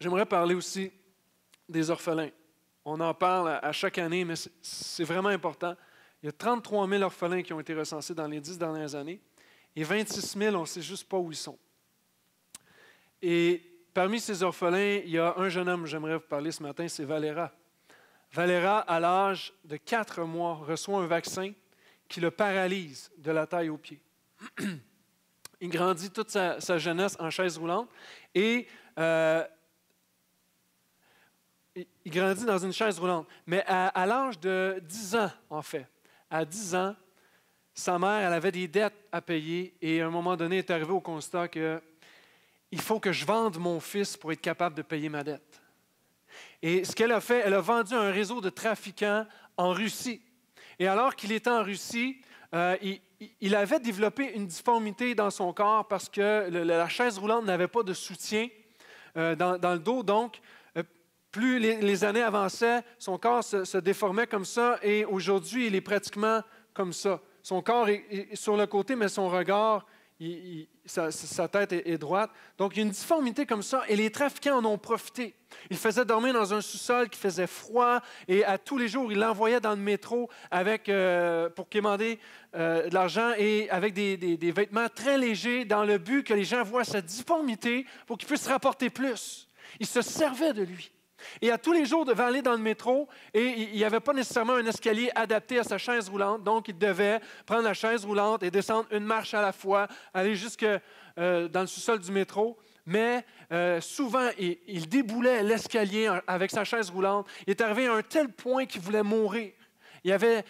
J'aimerais parler aussi des orphelins. On en parle à, chaque année, mais c'est vraiment important. Il y a 33 000 orphelins qui ont été recensés dans les dix dernières années et 26 000, on ne sait juste pas où ils sont. Et parmi ces orphelins, il y a un jeune homme, j'aimerais vous parler ce matin, c'est Valera. Valera, à l'âge de 4 mois, reçoit un vaccin qui le paralyse de la taille aux pieds. Il grandit toute sa, jeunesse en chaise roulante et euh, il grandit dans une chaise roulante. Mais à, l'âge de 10 ans, en fait, à 10 ans, sa mère, elle avait des dettes à payer et à un moment donné, elle est arrivée au constat que il faut que je vende mon fils pour être capable de payer ma dette. Et ce qu'elle a fait, elle a vendu un réseau de trafiquants en Russie. Et alors qu'il était en Russie, euh, il, avait développé une difformité dans son corps parce que la chaise roulante n'avait pas de soutien euh, dans, dans, le dos. Donc, plus les, années avançaient, son corps se, déformait comme ça et aujourd'hui, il est pratiquement comme ça. Son corps est, sur le côté, mais son regard, sa, tête est, droite. Donc, il y a une difformité comme ça et les trafiquants en ont profité. Il faisait dormir dans un sous-sol qui faisait froid et à tous les jours, il l'envoyait dans le métro avec, euh, pour qu'il euh, de l'argent et avec des, vêtements très légers dans le but que les gens voient sa difformité pour qu'ils puissent rapporter plus. Il se servait de lui. Et à tous les jours, devait aller dans le métro et il n'y avait pas nécessairement un escalier adapté à sa chaise roulante. Donc, il devait prendre la chaise roulante et descendre une marche à la fois, aller jusque euh, dans le sous-sol du métro mais euh, souvent, il, déboulait l'escalier avec sa chaise roulante. Il est arrivé à un tel point qu'il voulait mourir. il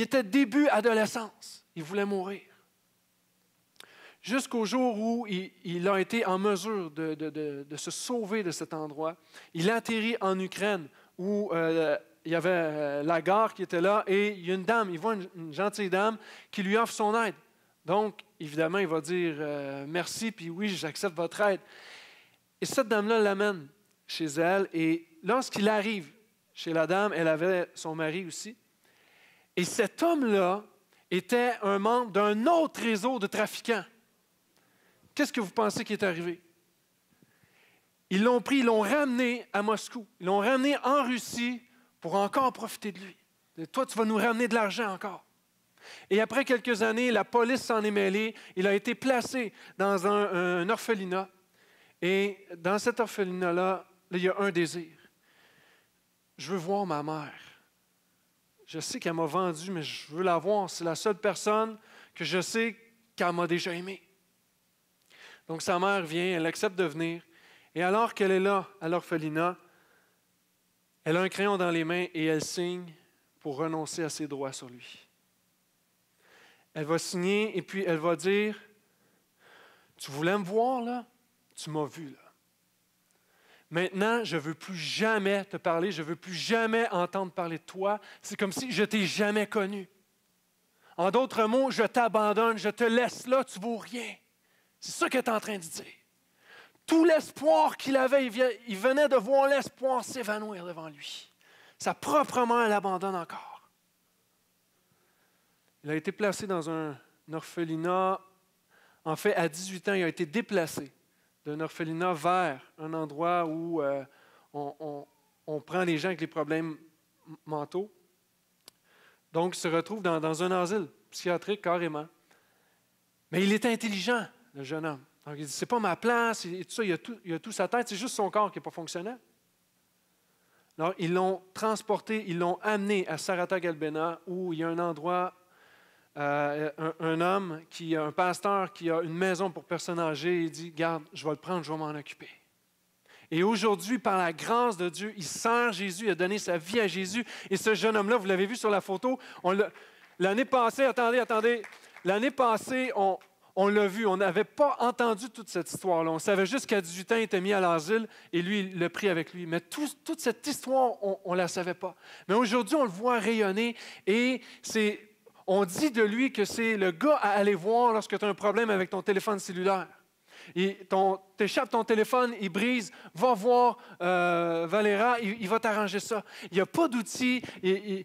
était début adolescence. Il voulait mourir jusqu'au jour où il, a été en mesure de, se sauver de cet endroit. Il atterrit en Ukraine où euh, il y avait euh, la gare qui était là et il y a une dame, il voit une, gentille dame qui lui offre son aide. Donc, évidemment, il va dire euh, merci, puis oui, j'accepte votre aide. Et cette dame-là l'amène chez elle et lorsqu'il arrive chez la dame, elle avait son mari aussi. Et cet homme-là était un membre d'un autre réseau de trafiquants. Qu'est-ce que vous pensez qui est arrivé? Ils l'ont pris, ils l'ont ramené à Moscou. Ils l'ont ramené en Russie pour encore profiter de lui. toi, tu vas nous ramener de l'argent encore. Et après quelques années, la police s'en est mêlée. Il a été placé dans un, orphelinat. Et dans cet orphelinat-là, il y a un désir. Je veux voir ma mère. Je sais qu'elle m'a vendu, mais je veux la voir. C'est la seule personne que je sais qu'elle m'a déjà aimée. Donc sa mère vient, elle accepte de venir. Et alors qu'elle est là, à l'orphelinat, elle a un crayon dans les mains et elle signe pour renoncer à ses droits sur lui. Elle va signer et puis elle va dire, tu voulais me voir là, tu m'as vu là. Maintenant, je ne veux plus jamais te parler, je ne veux plus jamais entendre parler de toi. C'est comme si je t'ai jamais connu. En d'autres mots, je t'abandonne, je te laisse là, tu vaux rien. C'est ça qu'il est en train de dire. Tout l'espoir qu'il avait, il venait de voir l'espoir s'évanouir devant lui. Sa propre mère l'abandonne encore. Il a été placé dans un orphelinat. En fait, à 18 ans, il a été déplacé d'un orphelinat vers un endroit où euh, on, prend les gens avec les problèmes mentaux. Donc, il se retrouve dans, un asile psychiatrique carrément. Mais il est intelligent le jeune homme. Donc, il dit C'est pas ma place, et tout il a tout, a tout sa tête, c'est juste son corps qui n'est pas fonctionnel. Alors, ils l'ont transporté, ils l'ont amené à Sarata Galbena, où il y a un endroit, euh, un, homme, qui un pasteur qui a une maison pour personnes âgées, il dit Garde, je vais le prendre, je vais m'en occuper. Et aujourd'hui, par la grâce de Dieu, il sert Jésus, il a donné sa vie à Jésus. Et ce jeune homme-là, vous l'avez vu sur la photo, l'année passée, attendez, attendez, l'année passée, on, on l'a vu, on n'avait pas entendu toute cette histoire-là. On savait juste qu'à 18 ans, il était mis à l'asile et lui, il l'a pris avec lui. Mais toute cette histoire, on ne la savait pas. Mais aujourd'hui, on le voit rayonner et c'est, on dit de lui que c'est le gars à aller voir lorsque tu as un problème avec ton téléphone cellulaire. Et ton, t'échappes ton téléphone, il brise, va voir euh, Valéra, il, va t'arranger ça. Il n'y a pas d'outils, il,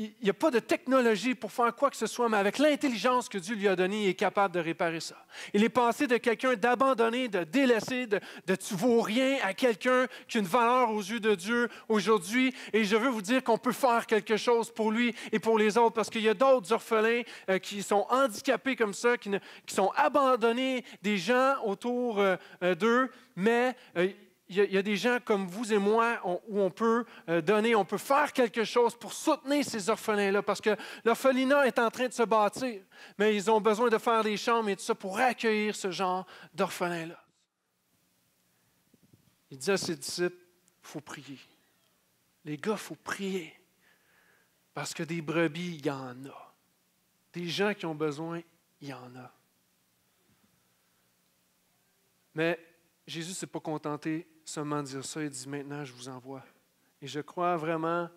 il n'y a pas de technologie pour faire quoi que ce soit, mais avec l'intelligence que Dieu lui a donnée, il est capable de réparer ça. Il est passé de quelqu'un d'abandonné, de délaissé, de, de tu vaux rien à quelqu'un qui a une valeur aux yeux de Dieu aujourd'hui. Et je veux vous dire qu'on peut faire quelque chose pour lui et pour les autres, parce qu'il y a d'autres orphelins euh, qui sont handicapés comme ça, qui, sont abandonnés des gens autour euh, euh, d'eux, mais il y, a, des gens comme vous et moi où on peut euh, donner, on peut faire quelque chose pour soutenir ces orphelins-là, parce que l'orphelinat est en train de se bâtir, mais ils ont besoin de faire des chambres et tout ça pour accueillir ce genre d'orphelins-là. Il dit à ses disciples, il faut prier. Les gars, il faut prier, parce que des brebis, il y en a. Des gens qui ont besoin, il y en a. Mais Jésus ne s'est pas contenté seulement de dire ça, il dit maintenant je vous envoie. Et je crois vraiment,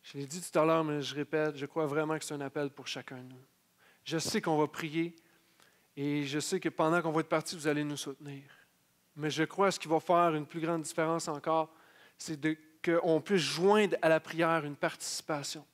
je l'ai dit tout à l'heure, mais je répète, je crois vraiment que c'est un appel pour chacun de nous. Je sais qu'on va prier et je sais que pendant qu'on va être parti, vous allez nous soutenir. Mais je crois que ce qui va faire une plus grande différence encore, c'est qu'on puisse joindre à la prière une participation.